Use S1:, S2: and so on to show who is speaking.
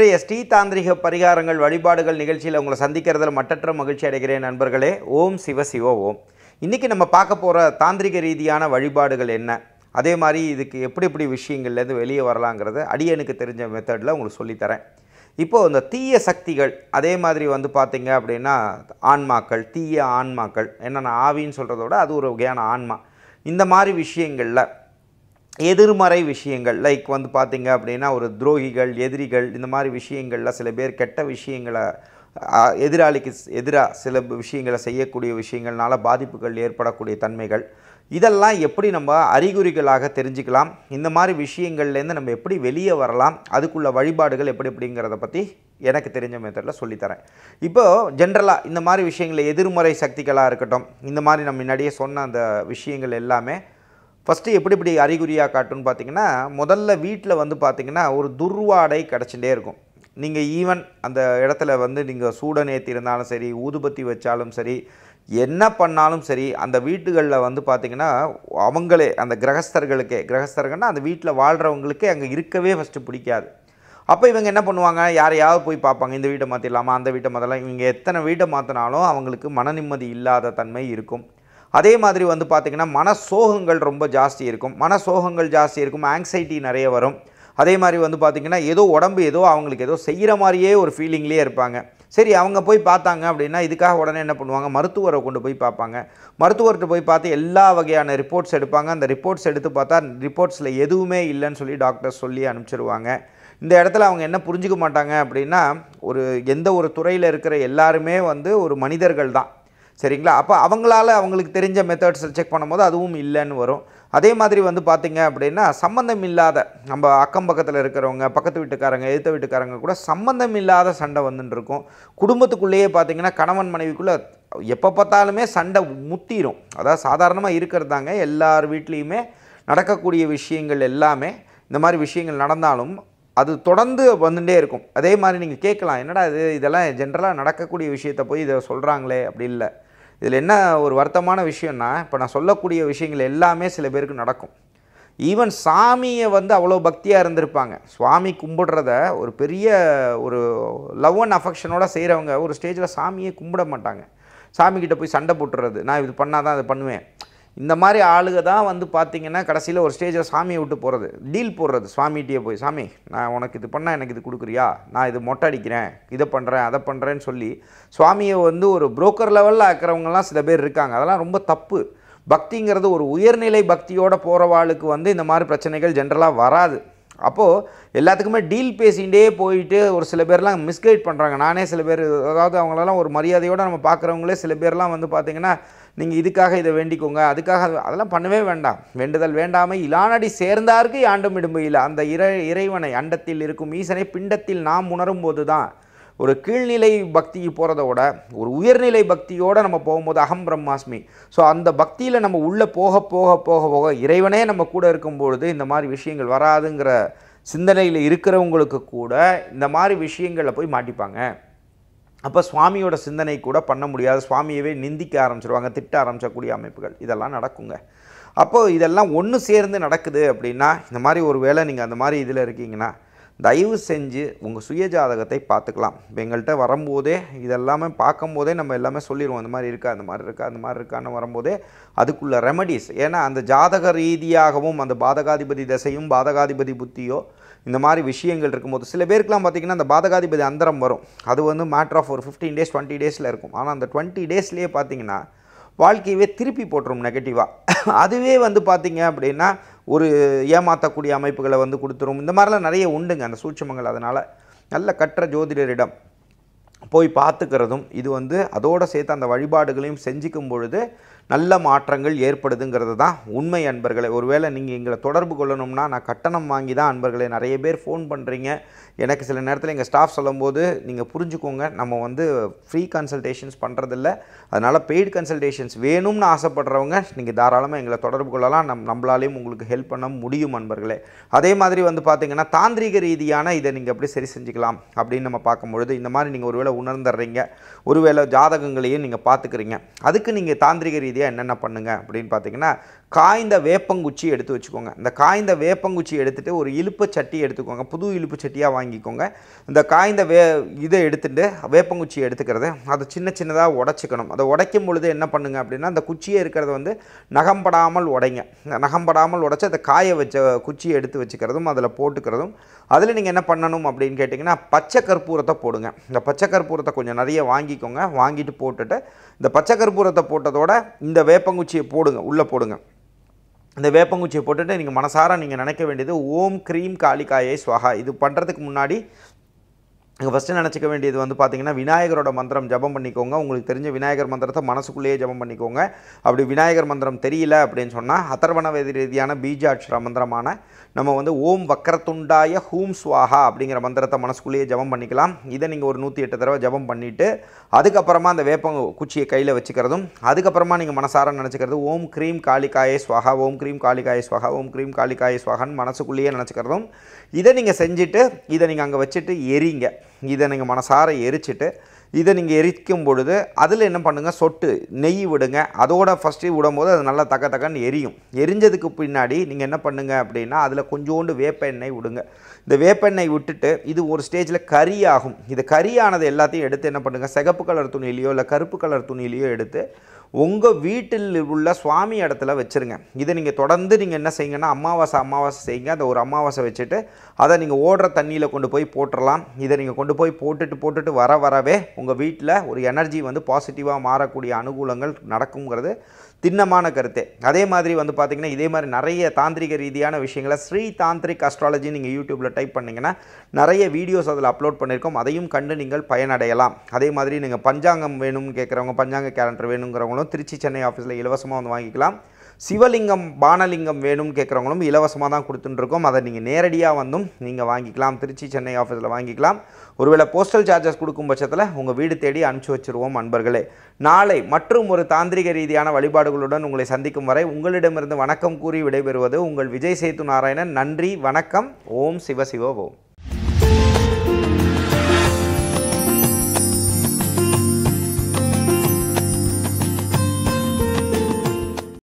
S1: இன்றைய ஸ்ரீ தாந்திரிக பரிகாரங்கள் வழிபாடுகள் நிகழ்ச்சியில் உங்களை சந்திக்கிறதுல மட்டற்ற மகிழ்ச்சி அடைகிறேன் நண்பர்களே ஓம் சிவ சிவ ஓம் இன்றைக்கி நம்ம பார்க்க போகிற தாந்திரிக ரீதியான வழிபாடுகள் என்ன அதே மாதிரி இதுக்கு எப்படி எப்படி விஷயங்கள்லேருந்து வெளியே வரலாங்கிறத அடியனுக்கு தெரிஞ்ச மெத்தடில் உங்களுக்கு சொல்லித்தரேன் இப்போது இந்த தீய சக்திகள் அதே மாதிரி வந்து பார்த்திங்க அப்படின்னா ஆன்மாக்கள் தீய ஆன்மாக்கள் என்னென்ன ஆவின்னு சொல்கிறதோட அது ஒரு வகையான ஆன்மா இந்த மாதிரி விஷயங்களில் எதிர்மறை விஷயங்கள் லைக் வந்து பார்த்திங்க அப்படின்னா ஒரு துரோகிகள் எதிரிகள் இந்த மாதிரி விஷயங்களில் சில பேர் கெட்ட விஷயங்களை எதிராளிக்கு எதிராக சில விஷயங்களை செய்யக்கூடிய விஷயங்கள்னால பாதிப்புகள் ஏற்படக்கூடிய தன்மைகள் இதெல்லாம் எப்படி நம்ம அறிகுறிகளாக தெரிஞ்சுக்கலாம் இந்த மாதிரி விஷயங்கள்லேருந்து நம்ம எப்படி வெளியே வரலாம் அதுக்குள்ள வழிபாடுகள் எப்படி எப்படிங்கிறத பற்றி எனக்கு தெரிஞ்ச மெத்தடில் சொல்லித்தரேன் இப்போது ஜென்ரலாக இந்த மாதிரி விஷயங்களில் எதிர்மறை சக்திகளாக இருக்கட்டும் இந்த மாதிரி நம்ம முன்னாடியே சொன்ன அந்த விஷயங்கள் எல்லாமே ஃபஸ்ட்டு எப்படி இப்படி அறிகுறியாக காட்டுன்னு பார்த்தீங்கன்னா முதல்ல வீட்டில் வந்து பார்த்திங்கன்னா ஒரு துர்வாடை கிடச்சிட்டே இருக்கும் நீங்கள் ஈவன் அந்த இடத்துல வந்து நீங்கள் சூடன் இருந்தாலும் சரி ஊதுபத்தி வச்சாலும் சரி என்ன பண்ணாலும் சரி அந்த வீட்டுகளில் வந்து பார்த்திங்கன்னா அவங்களே அந்த கிரகஸ்தர்களுக்கே கிரகஸ்தர்கள்னால் அந்த வீட்டில் வாழ்கிறவங்களுக்கே அங்கே இருக்கவே ஃபஸ்ட்டு பிடிக்காது அப்போ இவங்க என்ன பண்ணுவாங்க யாரையாவது போய் பார்ப்பாங்க இந்த வீட்டை மாற்றிடலாமா அந்த வீட்டை மாற்றலாம் இவங்க எத்தனை வீட்டை மாற்றினாலும் அவங்களுக்கு மன நிம்மதி இல்லாத தன்மை இருக்கும் அதே மாதிரி வந்து பார்த்திங்கன்னா மனசோகங்கள் ரொம்ப ஜாஸ்தி இருக்கும் மனசோகங்கள் ஜாஸ்தி இருக்கும் ஆங்ஸைட்டி நிறைய வரும் அதே மாதிரி வந்து பார்த்திங்கன்னா ஏதோ உடம்பு ஏதோ அவங்களுக்கு ஏதோ செய்கிற மாதிரியே ஒரு ஃபீலிங்லேயே இருப்பாங்க சரி அவங்க போய் பார்த்தாங்க அப்படின்னா இதுக்காக உடனே என்ன பண்ணுவாங்க மருத்துவரை கொண்டு போய் பார்ப்பாங்க மருத்துவர்கிட்ட போய் பார்த்து எல்லா வகையான ரிப்போர்ட்ஸ் எடுப்பாங்க அந்த ரிப்போர்ட்ஸ் எடுத்து பார்த்தா ரிப்போர்ட்ஸில் எதுவுமே இல்லைன்னு சொல்லி டாக்டர்ஸ் சொல்லி அனுப்பிச்சிருவாங்க இந்த இடத்துல அவங்க என்ன புரிஞ்சுக்க மாட்டாங்க அப்படின்னா ஒரு எந்த ஒரு துறையில் இருக்கிற எல்லாருமே வந்து ஒரு மனிதர்கள் தான் சரிங்களா அப்போ அவங்களால அவங்களுக்கு தெரிஞ்ச மெத்தட்ஸில் செக் பண்ணும்போது அதுவும் இல்லைன்னு வரும் அதே மாதிரி வந்து பார்த்திங்க அப்படின்னா சம்மந்தம் இல்லாத நம்ம அக்கம் பக்கத்தில் இருக்கிறவங்க பக்கத்து வீட்டுக்காரங்க எழுத்த வீட்டுக்காரங்க கூட சம்மந்தம் இல்லாத சண்டை இருக்கும் குடும்பத்துக்குள்ளேயே பார்த்திங்கன்னா கணவன் மனைவிக்குள்ளே எப்போ பார்த்தாலுமே சண்டை முத்திரும் அதாவது சாதாரணமாக இருக்கிறது தாங்க எல்லார் வீட்லேயுமே நடக்கக்கூடிய விஷயங்கள் எல்லாமே இந்த மாதிரி விஷயங்கள் நடந்தாலும் அது தொடர்ந்து வந்துகிட்டே இருக்கும் அதே மாதிரி நீங்கள் கேட்கலாம் என்னடா இது இதெல்லாம் ஜென்ரலாக நடக்கக்கூடிய விஷயத்த போய் இதை சொல்கிறாங்களே அப்படி இல்லை இதில் என்ன ஒரு வருத்தமான விஷயம்னா இப்போ நான் சொல்லக்கூடிய விஷயங்கள் எல்லாமே சில பேருக்கு நடக்கும் ஈவன் சாமியை வந்து அவ்வளோ பக்தியாக இருந்திருப்பாங்க சுவாமி கும்பிடுறத ஒரு பெரிய ஒரு லவ் அண்ட் அஃபெக்ஷனோட செய்கிறவங்க ஒரு ஸ்டேஜில் சாமியே கும்பிட மாட்டாங்க சாமிக்கிட்ட போய் சண்டை போட்டுறது நான் இது பண்ணால் தான் அதை பண்ணுவேன் இந்த மாதிரி ஆளுக தான் வந்து பார்த்தீங்கன்னா கடைசியில் ஒரு ஸ்டேஜில் சாமியை விட்டு போகிறது டீல் போடுறது சுவாமிகிட்டே போய் சாமி நான் உனக்கு இது பண்ணால் எனக்கு இது கொடுக்குறியா நான் இது மொட்டை அடிக்கிறேன் இதை பண்ணுறேன் அதை பண்ணுறேன்னு சொல்லி சுவாமியை வந்து ஒரு புரோக்கர் லெவலில் ஆக்கிறவங்கலாம் சில பேர் இருக்காங்க அதெல்லாம் ரொம்ப தப்பு பக்திங்கிறது ஒரு உயர்நிலை பக்தியோடு போகிறவாளுக்கு வந்து இந்த மாதிரி பிரச்சனைகள் ஜென்ரலாக வராது அப்போது எல்லாத்துக்குமே டீல் பேசிகிட்டே போயிட்டு ஒரு சில பேர்லாம் மிஸ்கைட் பண்ணுறாங்க நானே சில பேர் அதாவது அவங்களெல்லாம் ஒரு மரியாதையோடு நம்ம பார்க்குறவங்களே சில பேர்லாம் வந்து பார்த்திங்கன்னா நீங்கள் இதுக்காக இதை வேண்டிக்கோங்க அதுக்காக அதெல்லாம் பண்ணவே வேண்டாம் வேண்டுதல் வேண்டாமை இலானடி சேர்ந்தார்க்கு ஆண்டும் இடும்பையில் அந்த இறை இறைவனை அண்டத்தில் இருக்கும் ஈசனை பிண்டத்தில் நாம் உணரும் போது தான் ஒரு கீழ்நிலை பக்திக்கு போகிறத விட ஒரு உயர்நிலை பக்தியோடு நம்ம போகும்போது அகம் பிரம்மாஸ்மி ஸோ அந்த பக்தியில் நம்ம உள்ளே போக போக போக போக இறைவனே நம்ம கூட இருக்கும்பொழுது இந்த மாதிரி விஷயங்கள் வராதுங்கிற சிந்தனையில் இருக்கிறவங்களுக்கு கூட இந்த மாதிரி விஷயங்களில் போய் மாட்டிப்பாங்க அப்போ சுவாமியோட சிந்தனை கூட பண்ண முடியாது சுவாமியவே நிந்திக்க ஆரம்பிச்சிருவாங்க திட்ட ஆரம்பிச்சக்கூடிய அமைப்புகள் இதெல்லாம் நடக்குங்க அப்போது இதெல்லாம் ஒன்று சேர்ந்து நடக்குது அப்படின்னா இந்த மாதிரி ஒரு வேளை நீங்கள் அந்த மாதிரி இதில் இருக்கீங்கன்னா தயவு செஞ்சு உங்கள் சுய ஜாதகத்தை பார்த்துக்கலாம் இப்போ எங்கள்கிட்ட வரும்போதே இதெல்லாமே பார்க்கும்போதே நம்ம எல்லாமே சொல்லிடுவோம் அந்த மாதிரி இருக்கா அந்த மாதிரி இருக்கா அந்த மாதிரி இருக்கான்னு வரும்போதே அதுக்குள்ள ரெமடிஸ் ஏன்னா அந்த ஜாதக ரீதியாகவும் அந்த பாதகாதிபதி தசையும் பாதகாதிபதி புத்தியோ இந்த மாதிரி விஷயங்கள் இருக்கும்போது சில பேருக்குலாம் பார்த்திங்கன்னா அந்த பாதகாதிபதி அந்தரம் வரும் அது வந்து மேட்ரு ஆஃப் ஒரு ஃபிஃப்டீன் டேஸ் டுவெண்ட்டி டேஸில் இருக்கும் ஆனால் அந்த டுவெண்ட்டி டேஸ்லேயே பார்த்திங்கன்னா வாழ்க்கையவே திருப்பி போட்டுரும் நெகட்டிவாக அதுவே வந்து பார்த்திங்க அப்படின்னா ஒரு ஏமாற்றக்கூடிய அமைப்புகளை வந்து கொடுத்துரும் இந்த மாதிரிலாம் நிறைய உண்டுங்க அந்த சூட்சமங்கள் அதனால் நல்ல கற்ற ஜோதிடரிடம் போய் பார்த்துக்கிறதும் இது வந்து அதோடு சேர்த்து அந்த வழிபாடுகளையும் செஞ்சுக்கும் பொழுது நல்ல மாற்றங்கள் ஏற்படுதுங்கிறது தான் உண்மை அன்பர்களை ஒருவேளை நீங்கள் எங்களை தொடர்பு கொள்ளணும்னா நான் கட்டணம் வாங்கி தான் அன்பர்களே நிறைய பேர் ஃபோன் பண்ணுறீங்க எனக்கு சில நேரத்தில் எங்கள் ஸ்டாஃப் சொல்லும்போது நீங்கள் புரிஞ்சுக்கோங்க நம்ம வந்து ஃப்ரீ கன்சல்டேஷன்ஸ் பண்ணுறதில்ல அதனால் பெய்டு கன்சல்டேஷன்ஸ் வேணும்னு ஆசைப்படுறவங்க நீங்கள் தாராளமாக எங்களை தொடர்பு கொள்ளலாம் நம் நம்மளாலேயும் உங்களுக்கு ஹெல்ப் பண்ண முடியும் அன்பர்களே அதே மாதிரி வந்து பார்த்திங்கன்னா தாந்திரிக ரீதியான இதை நீங்கள் எப்படி சரி செஞ்சுக்கலாம் அப்படின்னு நம்ம பார்க்கும்பொழுது இந்த மாதிரி நீங்கள் ஒருவேளை உணர்வுகளை உணர்ந்துடுறீங்க ஒருவேளை ஜாதகங்களையும் நீங்கள் பார்த்துக்கிறீங்க அதுக்கு நீங்கள் தாந்திரிக ரீதியாக என்னென்ன பண்ணுங்கள் அப்படின்னு பார்த்தீங்கன்னா காய்ந்த வேப்பங்குச்சி எடுத்து வச்சுக்கோங்க இந்த காய்ந்த வேப்பங்குச்சி எடுத்துகிட்டு ஒரு இழுப்பு சட்டி எடுத்துக்கோங்க புது இழுப்பு சட்டியாக வாங்கிக்கோங்க இந்த காய்ந்த வே இதை எடுத்துகிட்டு வேப்பங்குச்சி எடுத்துக்கிறது அதை சின்ன சின்னதாக உடச்சிக்கணும் அதை உடைக்கும் பொழுது என்ன பண்ணுங்கள் அப்படின்னா அந்த குச்சியை இருக்கிறத வந்து நகம்படாமல் உடைங்க நகம்படாமல் உடைச்சி அதை காய வச்ச குச்சியை எடுத்து வச்சுக்கிறதும் அதில் போட்டுக்கிறதும் அதில் நீங்கள் என்ன பண்ணணும் அப்படின்னு கேட்டிங்கன்னா பச்சை கற்பூரத்தை போடுங்க இந்த பச்சை கற்பூரத்தை கொஞ்சம் நிறைய வாங்கிக்கோங்க வாங்கிட்டு போட்டுட்டு இந்த பச்சை கற்பூரத்தை போட்டதோட இந்த வேப்பங்குச்சியை போடுங்க உள்ளே போடுங்க இந்த வேப்பங்குச்சியை போட்டுட்டு நீங்கள் மனசார நீங்கள் நினைக்க வேண்டியது ஓம் க்ரீம் காளிகாயை ஸ்வஹா இது பண்ணுறதுக்கு முன்னாடி நீங்கள் ஃபஸ்ட்டு நினச்சிக்க வேண்டியது வந்து பார்த்திங்கன்னா விநாயகரோட மந்திரம் ஜபம் பண்ணிக்கோங்க உங்களுக்கு தெரிஞ்ச விநாயகர் மந்திரத்தை மனசுக்குள்ளேயே ஜபம் பண்ணிக்கோங்க அப்படி விநாயகர் மந்திரம் தெரியல அப்படின்னு சொன்னால் அத்தர்வண வேதி ரீதியான பீஜாட்சர மந்திரமான நம்ம வந்து ஓம் வக்கரத்துண்டாய ஹூம் ஸ்வாஹா அப்படிங்கிற மந்திரத்தை மனசுக்குள்ளேயே ஜபம் பண்ணிக்கலாம் இதை நீங்கள் ஒரு நூற்றி எட்டு தடவை ஜபம் பண்ணிவிட்டு அதுக்கப்புறமா அந்த வேப்பங்க குச்சியை கையில் வச்சுக்கிறதும் அதுக்கப்புறமா நீங்கள் மனசார நினச்சிக்கிறது ஓம் க்ரீம் காளிகாய ஸ்வாகா ஓம் க்ரீம் காளிகாய ஸ்வாகா ஓம் க்ரீம் காளிகாய ஸ்வாகான்னு மனசுக்குள்ளேயே நினச்சிக்கிறதும் இதை நீங்கள் செஞ்சுட்டு இதை நீங்கள் அங்கே வச்சுட்டு எரிங்க இதை நீங்கள் மனசார எரிச்சிட்டு இதை நீங்கள் எரிக்கும் பொழுது அதில் என்ன பண்ணுங்கள் சொட்டு நெய் விடுங்க அதோட ஃபஸ்ட்டு விடும்போது அது நல்லா தக்க தக்கன்னு எரியும் எரிஞ்சதுக்கு பின்னாடி நீங்கள் என்ன பண்ணுங்கள் அப்படின்னா அதில் கொஞ்சோண்டு வேப்ப எண்ணெய் விடுங்க இந்த வேப்ப எண்ணெய் விட்டுட்டு இது ஒரு ஸ்டேஜில் கறி ஆகும் இது கறியானது எல்லாத்தையும் எடுத்து என்ன பண்ணுங்கள் சிகப்பு கலர் துணியிலையோ இல்லை கருப்பு கலர் துணியிலையோ எடுத்து உங்கள் வீட்டில் உள்ள சுவாமி இடத்துல வச்சுருங்க இதை நீங்கள் தொடர்ந்து நீங்கள் என்ன செய்யுங்கன்னா அமாவாசை அமாவாசை செய்யுங்க அந்த ஒரு அமாவாசை வச்சுட்டு அதை நீங்கள் ஓடுற தண்ணியில் கொண்டு போய் போட்டுடலாம் இதை நீங்கள் கொண்டு போய் போட்டுட்டு போட்டுட்டு வர வரவே உங்கள் வீட்டில் ஒரு எனர்ஜி வந்து பாசிட்டிவாக மாறக்கூடிய அனுகூலங்கள் நடக்குங்கிறது திண்ணமான கருத்து அதே மாதிரி வந்து பார்த்திங்கன்னா இதே மாதிரி நிறைய தாந்திரிக ரீதியான விஷயங்களை ஸ்ரீ தாந்திரிக் அஸ்ட்ராலஜி நீங்கள் யூடியூப்பில் டைப் பண்ணிங்கன்னா நிறைய வீடியோஸ் அதில் அப்லோட் பண்ணியிருக்கோம் அதையும் கண்டு நீங்கள் பயனடையலாம் அதே மாதிரி நீங்கள் பஞ்சாங்கம் வேணும்னு கேட்குறவங்க பஞ்சாங்க கேலண்டர் வேணுங்கிறவங்களும் திருச்சி சென்னை ஆஃபீஸில் இலவசமாக வந்து வாங்கிக்கலாம் சிவலிங்கம் பானலிங்கம் வேணும்னு கேட்குறவங்களும் இலவசமாக தான் கொடுத்துட்டுருக்கோம் அதை நீங்கள் நேரடியாக வந்தும் நீங்கள் வாங்கிக்கலாம் திருச்சி சென்னை ஆஃபீஸில் வாங்கிக்கலாம் ஒருவேளை போஸ்டல் சார்ஜஸ் கொடுக்கும் பட்சத்தில் உங்கள் வீடு தேடி அனுப்பிச்சி வச்சுருவோம் அன்பர்களே நாளை மற்றும் ஒரு தாந்திரிக ரீதியான வழிபாடுகளுடன் உங்களை சந்திக்கும் வரை உங்களிடமிருந்து வணக்கம் கூறி விடைபெறுவது உங்கள் விஜய் சேத்து நாராயணன் நன்றி வணக்கம் ஓம் சிவ சிவ ஓம்